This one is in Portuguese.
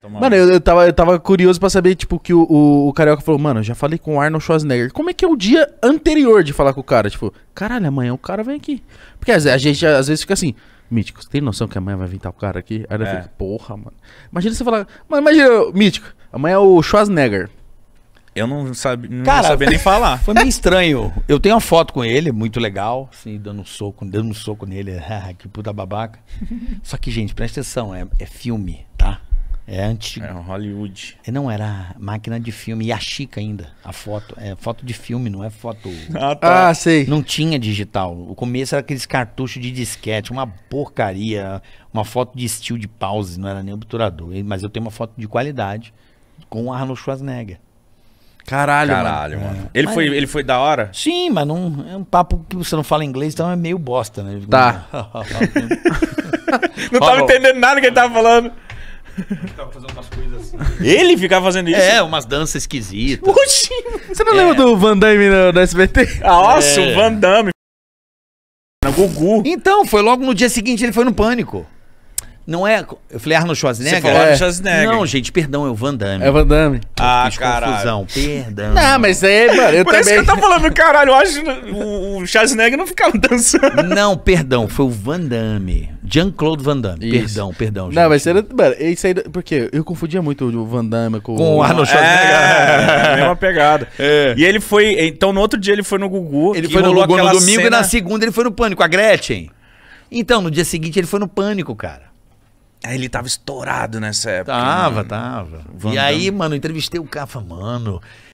Tomar mano, eu, eu, tava, eu tava curioso pra saber, tipo, que o, o, o Carioca falou, mano, já falei com o Arnold Schwarzenegger. Como é que é o dia anterior de falar com o cara? Tipo, caralho, amanhã o cara vem aqui. Porque a gente às vezes fica assim, Mítico, você tem noção que amanhã vai vir tal cara aqui? Aí é. fica, porra, mano. Imagina você falar, mano, imagina, Mítico, amanhã é o Schwarzenegger. Eu não, sabe, não cara, sabia nem falar. Foi meio estranho. Eu tenho uma foto com ele, muito legal, assim, dando um soco, dando um soco nele. Ah, que puta babaca. Só que, gente, presta atenção, é, é filme. É antigo. É Hollywood. Não, era máquina de filme. E a Chica ainda, a foto. É foto de filme, não é foto. Ah, tá. ah sei. Não tinha digital. O começo era aqueles cartuchos de disquete, uma porcaria. Uma foto de estilo de pause, não era nem obturador. Mas eu tenho uma foto de qualidade com o Arnold Schwarzenegger. Caralho, Caralho, mano. mano. É. Ele, mas, foi, ele foi da hora? Sim, mas não, é um papo que você não fala inglês, então é meio bosta, né? Tá. não tava entendendo nada que ele tava falando. Assim. Ele ficava fazendo isso? É, umas danças esquisitas. Oxi! Você não é. lembra do Van Damme no, no SBT? Ah, é. Nossa, é. o Van Damme. Na Gugu. Então, foi logo no dia seguinte, ele foi no pânico. Não é. Eu falei Arnold Schwarzenegger? Você falou é. Arnold Schwarzenegger. Não, gente, perdão, é o Van Damme. É o Van Damme. Ah, caralho. confusão, perdão. Não, mas é, mano, eu Por também... isso que eu tô falando, caralho, eu acho que o Schwarzenegger não ficava dançando. Não, perdão, foi o Van Damme. Jean-Claude Van Damme. Isso. Perdão, perdão. Gente. Não, mas era. Mano, isso aí. Porque eu confundia muito o Van Damme com, com o Arnold Schwarzenegger. É, é, mesma pegada. É. E ele foi. Então no outro dia ele foi no Gugu. Ele foi no Gugu no domingo cena... e na segunda ele foi no Pânico, a Gretchen. Então no dia seguinte ele foi no Pânico, cara. Aí ele tava estourado nessa época. Tava, né? tava. Van e Damme. aí, mano, entrevistei o Cafa, mano.